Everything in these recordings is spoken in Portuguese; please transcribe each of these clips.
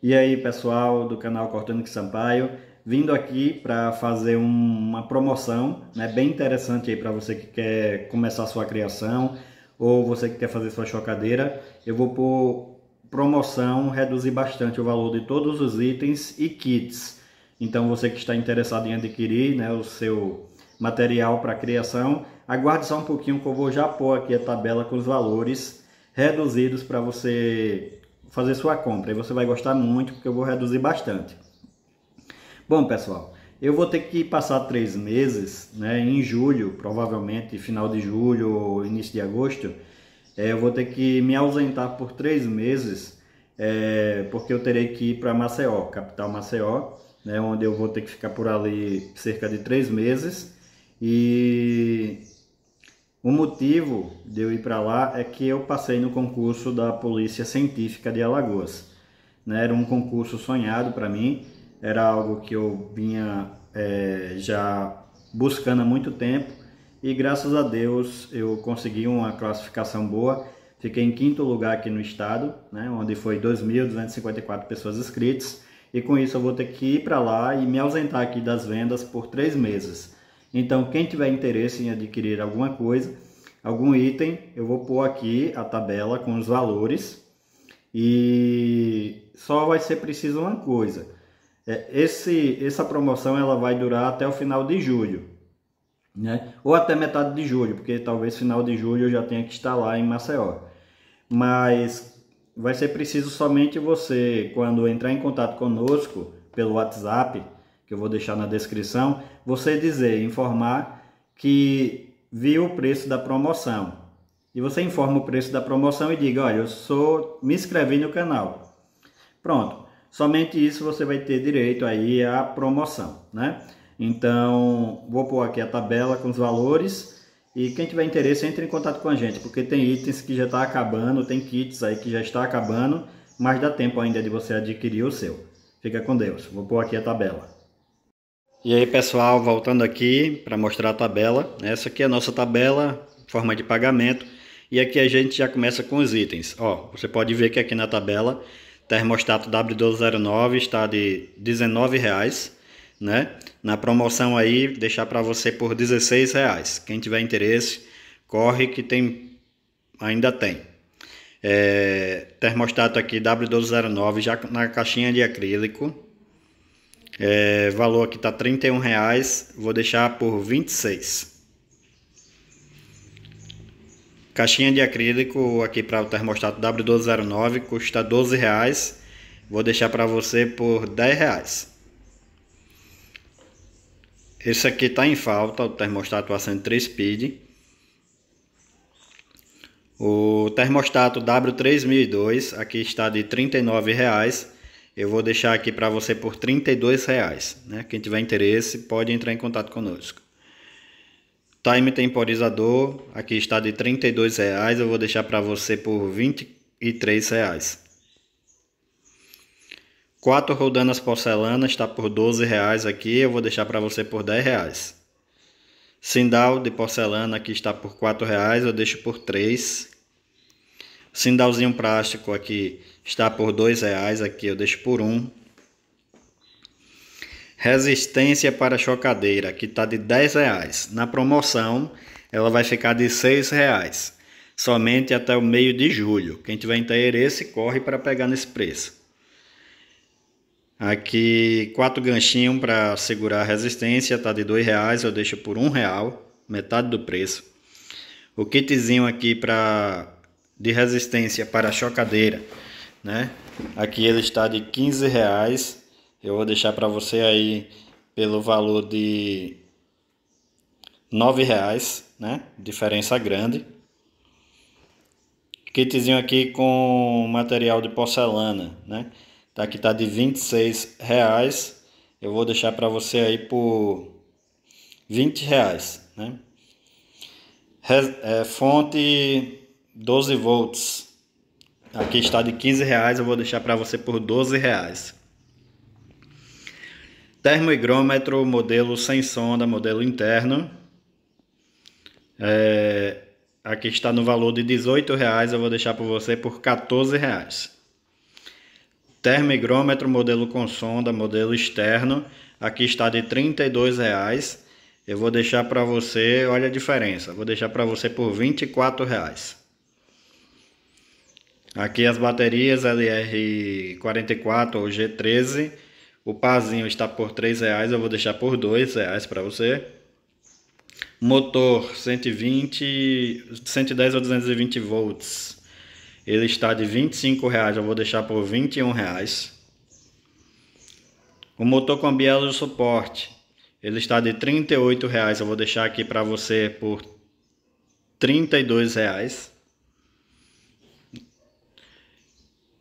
E aí, pessoal do canal Cortando que Sampaio, vindo aqui para fazer um, uma promoção, né, bem interessante aí para você que quer começar sua criação ou você que quer fazer sua chocadeira. Eu vou por promoção reduzir bastante o valor de todos os itens e kits. Então, você que está interessado em adquirir, né, o seu material para criação, aguarde só um pouquinho que eu vou já pôr aqui a tabela com os valores reduzidos para você fazer sua compra. E você vai gostar muito, porque eu vou reduzir bastante. Bom, pessoal, eu vou ter que passar três meses, né, em julho, provavelmente final de julho ou início de agosto, é, eu vou ter que me ausentar por três meses, é, porque eu terei que ir para Maceió, capital Maceió, né, onde eu vou ter que ficar por ali cerca de três meses. E o motivo de eu ir para lá é que eu passei no concurso da Polícia Científica de Alagoas. Né? Era um concurso sonhado para mim, era algo que eu vinha é, já buscando há muito tempo e graças a Deus eu consegui uma classificação boa. Fiquei em quinto lugar aqui no estado, né, onde foi 2.254 pessoas inscritas. E com isso eu vou ter que ir para lá e me ausentar aqui das vendas por três meses. Então, quem tiver interesse em adquirir alguma coisa, algum item, eu vou pôr aqui a tabela com os valores. E só vai ser preciso uma coisa. É, esse, essa promoção ela vai durar até o final de julho. Né? Ou até metade de julho, porque talvez final de julho eu já tenha que estar lá em Maceió. Mas vai ser preciso somente você, quando entrar em contato conosco pelo WhatsApp, que eu vou deixar na descrição, você dizer, informar que viu o preço da promoção. E você informa o preço da promoção e diga, olha, eu sou, me inscrevi no canal. Pronto. Somente isso você vai ter direito aí à promoção, né? Então, vou pôr aqui a tabela com os valores e quem tiver interesse entre em contato com a gente, porque tem itens que já está acabando, tem kits aí que já está acabando, mas dá tempo ainda de você adquirir o seu. Fica com Deus. Vou pôr aqui a tabela. E aí pessoal, voltando aqui para mostrar a tabela. Essa aqui é a nossa tabela, forma de pagamento. E aqui a gente já começa com os itens. Ó, você pode ver que aqui na tabela, termostato W1209 está de R$19,00, né? Na promoção aí, deixar para você por R$16,00. Quem tiver interesse, corre que tem, ainda tem. É, termostato aqui W1209 já na caixinha de acrílico, é, valor aqui está R$ reais, vou deixar por 26. Caixinha de acrílico aqui para o termostato W1209 custa 12 reais. Vou deixar para você por 10 reais. Esse aqui está em falta, o termostato Ascend 3 Speed. O termostato W3002 aqui está de R$ 39,00 eu vou deixar aqui para você por R$ 32,00. Né? Quem tiver interesse pode entrar em contato conosco. Time temporizador, aqui está de R$ 32,00. Eu vou deixar para você por R$ 23,00. Quatro rodanas porcelana está por R$ 12,00 aqui. Eu vou deixar para você por R$ 10,00. Sindal de porcelana aqui está por R$ 4,00. Eu deixo por R$ 3,00. Sindalzinho plástico aqui está por dois reais aqui eu deixo por um resistência para chocadeira que está de 10 reais na promoção ela vai ficar de 6 reais somente até o meio de julho quem tiver interesse corre para pegar nesse preço aqui quatro ganchinhos para segurar a resistência está de 2 reais eu deixo por um real metade do preço o kitzinho aqui para de resistência para chocadeira né? Aqui ele está de 15 reais. Eu vou deixar para você aí pelo valor de 9 reais, né? Diferença grande. Kitzinho aqui com material de porcelana, né? Tá aqui está de 26 reais. Eu vou deixar para você aí por 20 reais, né? Re, é, fonte 12 volts Aqui está de 15 reais, eu vou deixar para você por 12 reais. Termohigrômetro, modelo sem sonda, modelo interno. É, aqui está no valor de 18 reais, eu vou deixar para você por 14 reais. Termigrômetro, modelo com sonda, modelo externo. Aqui está de 32 reais. Eu vou deixar para você, olha a diferença, vou deixar para você por 24 reais. Aqui as baterias LR44 ou G13. O pazinho está por R$ reais, eu vou deixar por R$ reais para você. Motor 120, 110 ou 220 volts. Ele está de R$ reais, eu vou deixar por R$ reais. O motor com biela de suporte, ele está de R$ reais, eu vou deixar aqui para você por R$ reais.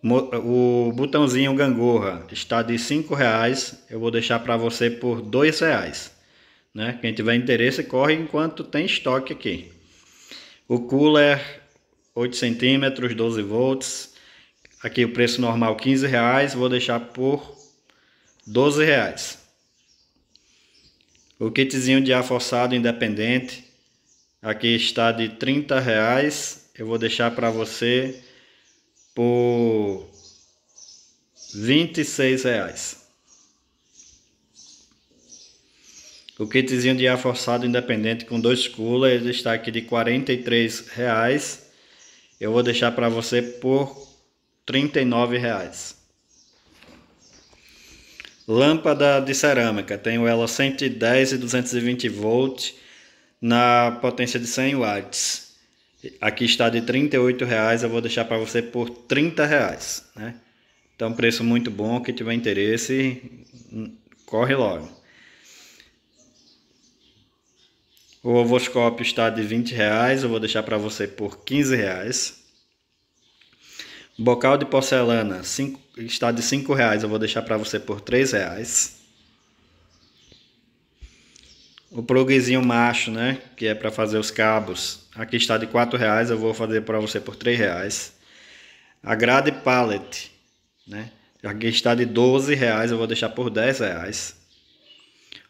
O botãozinho gangorra está de cinco reais. Eu vou deixar para você por dois reais. Né? Quem tiver interesse corre enquanto tem estoque aqui. O cooler 8 centímetros, 12 volts. Aqui o preço normal 15 reais. Vou deixar por 12 reais. O kitzinho de ar forçado independente. Aqui está de 30 reais. Eu vou deixar para você por 26 reais. O kitzinho de ar forçado independente com dois coolers está aqui de 43 reais. Eu vou deixar para você por 39 reais. Lâmpada de cerâmica, tenho ela 110 e 220 volts na potência de 100 watts. Aqui está de R$ 38,00, eu vou deixar para você por R$ 30,00, né? Então, preço muito bom, quem tiver interesse, hum, corre logo. O ovoscópio está de 20 reais, eu vou deixar para você por 15 reais. Bocal de porcelana cinco, está de 5 reais, eu vou deixar para você por 3 reais o pluguezinho macho, né? Que é para fazer os cabos. Aqui está de R$ reais, eu vou fazer para você por R$ reais. A grade pallet, né? Aqui está de R$ reais, eu vou deixar por R$ reais.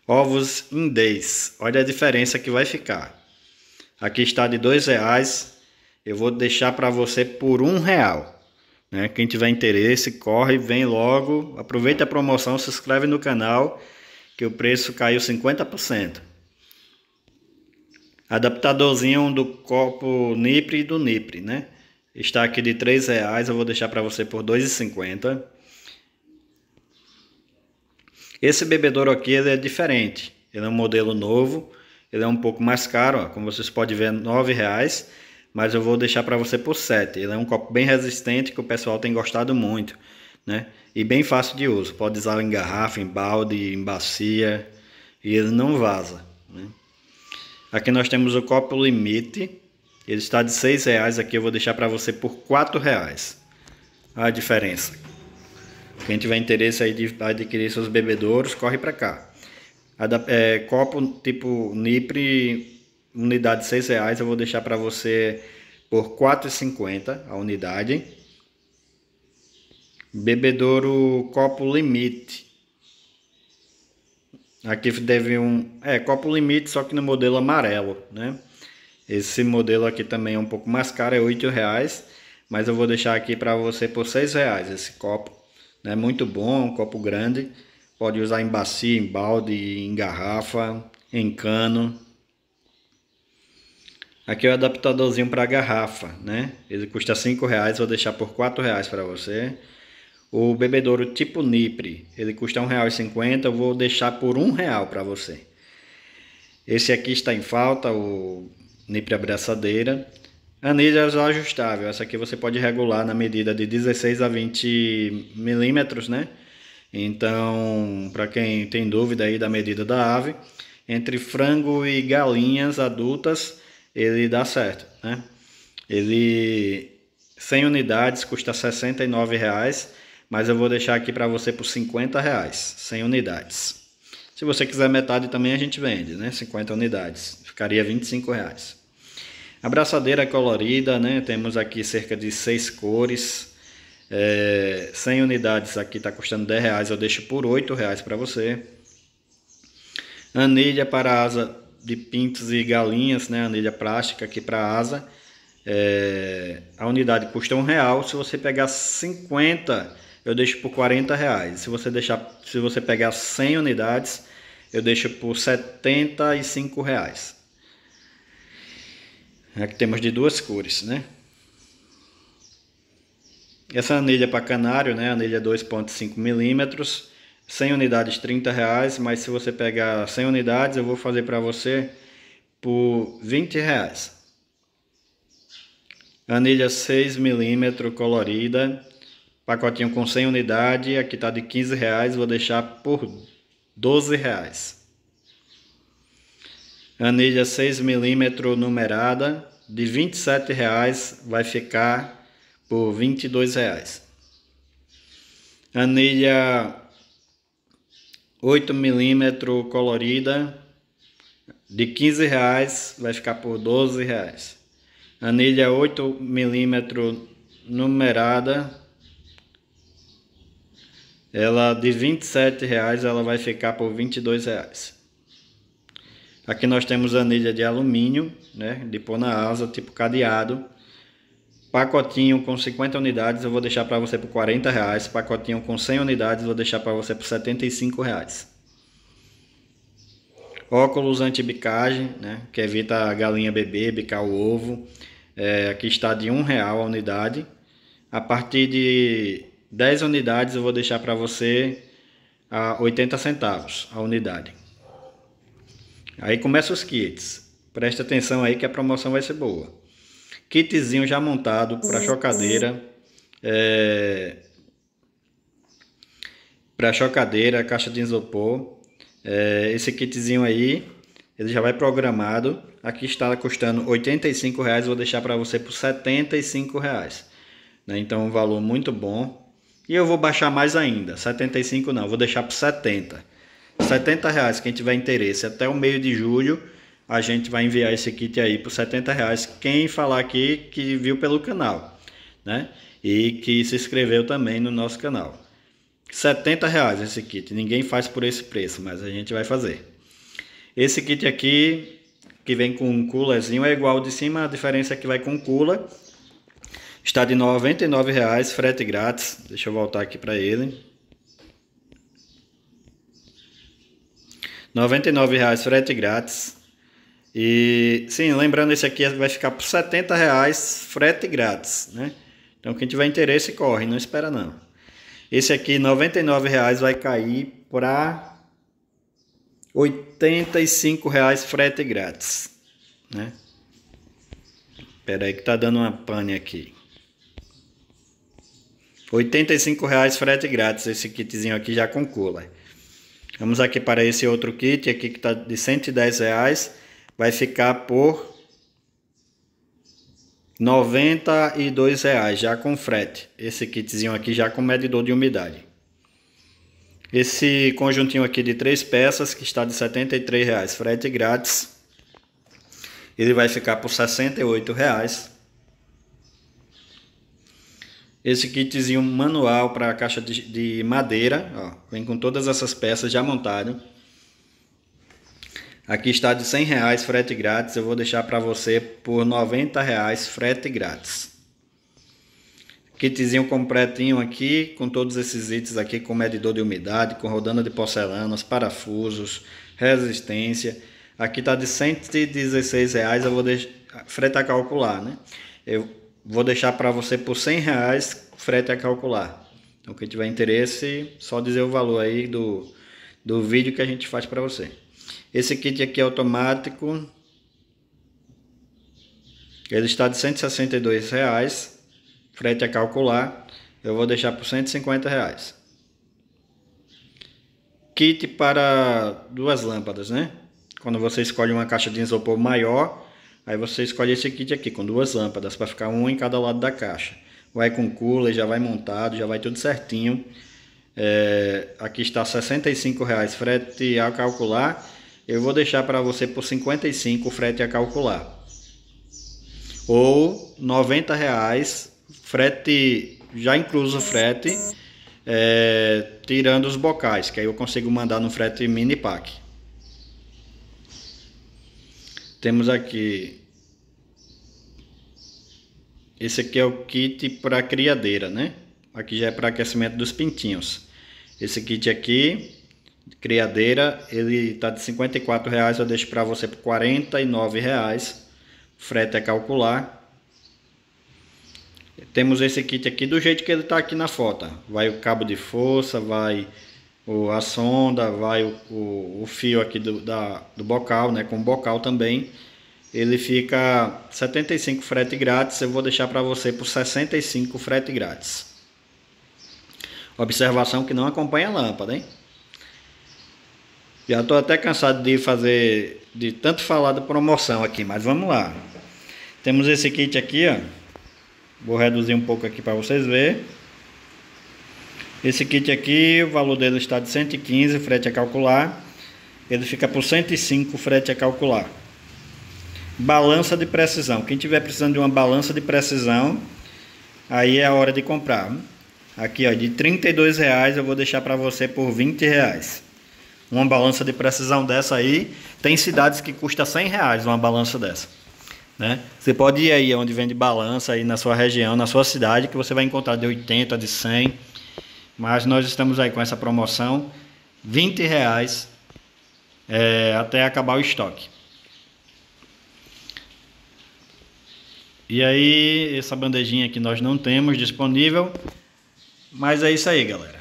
Ovos indês, olha a diferença que vai ficar. Aqui está de R$ reais, eu vou deixar para você por R$ real. Né? Quem tiver interesse, corre, vem logo, aproveita a promoção, se inscreve no canal, que o preço caiu 50%. Adaptadorzinho do copo Nipre e do Nipre, né? Está aqui de R$ reais, eu vou deixar para você por R$ 2,50. Esse bebedouro aqui ele é diferente. Ele é um modelo novo, ele é um pouco mais caro, ó, como vocês podem ver, R$ reais, mas eu vou deixar para você por R$ Ele é um copo bem resistente que o pessoal tem gostado muito, né? E bem fácil de uso. Pode usar em garrafa, em balde, em bacia, e ele não vaza, né? Aqui nós temos o copo limite. Ele está de seis reais aqui, eu vou deixar para você por quatro reais. A diferença. Quem tiver interesse aí de adquirir seus bebedouros, corre para cá. É, copo tipo Nipre, unidade seis reais, eu vou deixar para você por e cinquenta a unidade. Bebedouro copo limite Aqui teve um é, copo limite, só que no modelo amarelo, né? Esse modelo aqui também é um pouco mais caro, é R$ reais, mas eu vou deixar aqui para você por R$ reais esse copo. É né? muito bom, um copo grande, pode usar em bacia, em balde, em garrafa, em cano. Aqui é o adaptadorzinho para garrafa, né? Ele custa R$ reais, vou deixar por R$ reais para você o bebedouro tipo Nipre, ele custa R$1,50, eu vou deixar por R$1,00 para você. Esse aqui está em falta, o Nipre abraçadeira. Anilhas é ajustável, essa aqui você pode regular na medida de 16 a 20 milímetros, né? Então, para quem tem dúvida aí da medida da ave, entre frango e galinhas adultas, ele dá certo, né? Ele 100 unidades custa R$ 69,00 mas eu vou deixar aqui para você por 50 reais, 100 unidades. Se você quiser metade também a gente vende, né? 50 unidades, ficaria 25 reais. A braçadeira colorida, né? Temos aqui cerca de 6 cores. É, 100 unidades aqui está custando 10 reais, eu deixo por 8 reais para você. Anilha para asa de pintos e galinhas, né? Anilha plástica aqui para asa. É, a unidade custa um real. Se você pegar 50 eu deixo por 40 reais. Se você, deixar, se você pegar 100 unidades, eu deixo por 75 reais. Aqui é temos de duas cores, né? Essa anilha para canário, né? Anilha 2.5 milímetros, 100 unidades 30 reais, mas se você pegar 100 unidades, eu vou fazer para você por 20 reais. Anilha 6 milímetros colorida, Pacotinho com 100 unidades, aqui tá de 15 reais, vou deixar por 12 reais. Anilha 6mm numerada de 27 reais vai ficar por 22 reais. Anilha 8mm colorida de 15 reais vai ficar por 12 reais. Anilha 8mm numerada ela de 27 reais ela vai ficar por 22 reais aqui nós temos anilha de alumínio né de pôr na asa tipo cadeado pacotinho com 50 unidades eu vou deixar para você por 40 reais pacotinho com 100 unidades eu vou deixar para você por 75 reais óculos antibicagem né que evita a galinha beber bicar o ovo é, aqui está de um real a unidade a partir de 10 unidades eu vou deixar para você a 80 centavos a unidade. Aí começa os kits. Presta atenção aí que a promoção vai ser boa. Kitzinho já montado para chocadeira, é... para chocadeira, caixa de isopor. É... Esse kitzinho aí, ele já vai programado. Aqui está custando 85 reais, vou deixar para você por 75 reais. Né? Então um valor muito bom e eu vou baixar mais ainda, 75 não, vou deixar para 70. 70 reais, quem tiver interesse, até o meio de julho a gente vai enviar esse kit aí por 70 reais. Quem falar aqui que viu pelo canal, né? E que se inscreveu também no nosso canal. 70 reais esse kit, ninguém faz por esse preço, mas a gente vai fazer. Esse kit aqui, que vem com um coolerzinho, é igual de cima, a diferença é que vai com cooler Está de R$ 99,00, frete grátis. Deixa eu voltar aqui para ele. R$ 99,00, frete grátis. E sim, lembrando, esse aqui vai ficar por R$ 70,00, frete grátis, né? Então quem tiver interesse corre, não espera não. Esse aqui R$ 99,00 vai cair para R$ 85,00 frete grátis, né? Pera aí que tá dando uma pane aqui. R$ reais frete grátis esse kitzinho aqui já com cooler. Vamos aqui para esse outro kit aqui que está de R$ reais, vai ficar por R$ reais já com frete. Esse kitzinho aqui já com medidor de umidade. Esse conjuntinho aqui de três peças que está de R$ reais frete grátis. Ele vai ficar por R$ reais esse kitzinho manual para a caixa de, de madeira, ó, vem com todas essas peças já montadas. Aqui está de 100 reais frete grátis, eu vou deixar para você por 90 reais frete grátis. Kitzinho completinho aqui, com todos esses itens aqui, com medidor de umidade, com rodana de porcelanas, parafusos, resistência. Aqui está de 116 reais, eu vou deixar, freta calcular, né? Eu vou deixar para você por 100 reais, frete a calcular. Então quem tiver interesse, só dizer o valor aí do, do vídeo que a gente faz para você. Esse kit aqui é automático. Ele está de 162 reais, frete a calcular. Eu vou deixar por 150 reais. Kit para duas lâmpadas, né? Quando você escolhe uma caixa de isopor maior, Aí você escolhe esse kit aqui com duas lâmpadas para ficar um em cada lado da caixa. Vai com cooler, já vai montado, já vai tudo certinho. É, aqui está R$ 65,00 frete a calcular. Eu vou deixar para você por R$ 55,00 frete a calcular. Ou R$ 90,00 frete, já incluso frete, é, tirando os bocais, que aí eu consigo mandar no frete mini pack. Temos aqui. Esse aqui é o kit para criadeira, né? Aqui já é para aquecimento dos pintinhos. Esse kit aqui, criadeira, ele tá de R$ reais, eu deixo para você por R$ reais. Frete é calcular. Temos esse kit aqui do jeito que ele está aqui na foto. Vai o cabo de força, vai o, a sonda, vai o, o, o fio aqui do, da, do bocal, né? Com bocal também. Ele fica 75 frete grátis, eu vou deixar para você por 65 frete grátis. Observação que não acompanha a lâmpada, hein? Já estou até cansado de fazer, de tanto falar da promoção aqui, mas vamos lá. Temos esse kit aqui, ó. Vou reduzir um pouco aqui para vocês verem. Esse kit aqui, o valor dele está de 115, frete a calcular. Ele fica por 105, frete a calcular. Balança de precisão. Quem tiver precisando de uma balança de precisão, aí é a hora de comprar. Aqui, ó, de 32 reais eu vou deixar para você por 20 reais. Uma balança de precisão dessa aí, tem cidades que custa 100 reais uma balança dessa. Né? Você pode ir aí onde vende balança aí na sua região, na sua cidade, que você vai encontrar de 80, de 100 mas nós estamos aí com essa promoção, 20 reais é, até acabar o estoque. E aí, essa bandejinha que nós não temos disponível. Mas é isso aí, galera.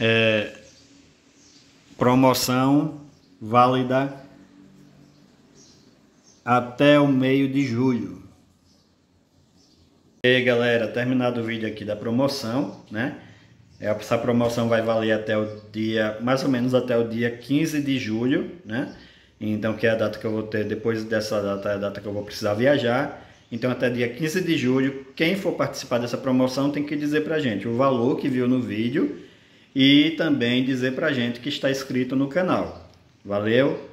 É, promoção válida até o meio de julho. E aí galera, terminado o vídeo aqui da promoção, né? É, essa promoção vai valer até o dia, mais ou menos até o dia 15 de julho, né? Então que é a data que eu vou ter, depois dessa data é a data que eu vou precisar viajar. Então até dia 15 de julho, quem for participar dessa promoção tem que dizer pra gente o valor que viu no vídeo e também dizer pra gente que está inscrito no canal. Valeu!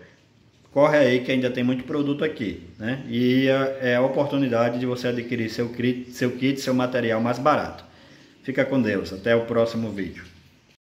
corre aí que ainda tem muito produto aqui, né? E é a oportunidade de você adquirir seu kit, seu, kit, seu material mais barato. Fica com Deus, até o próximo vídeo.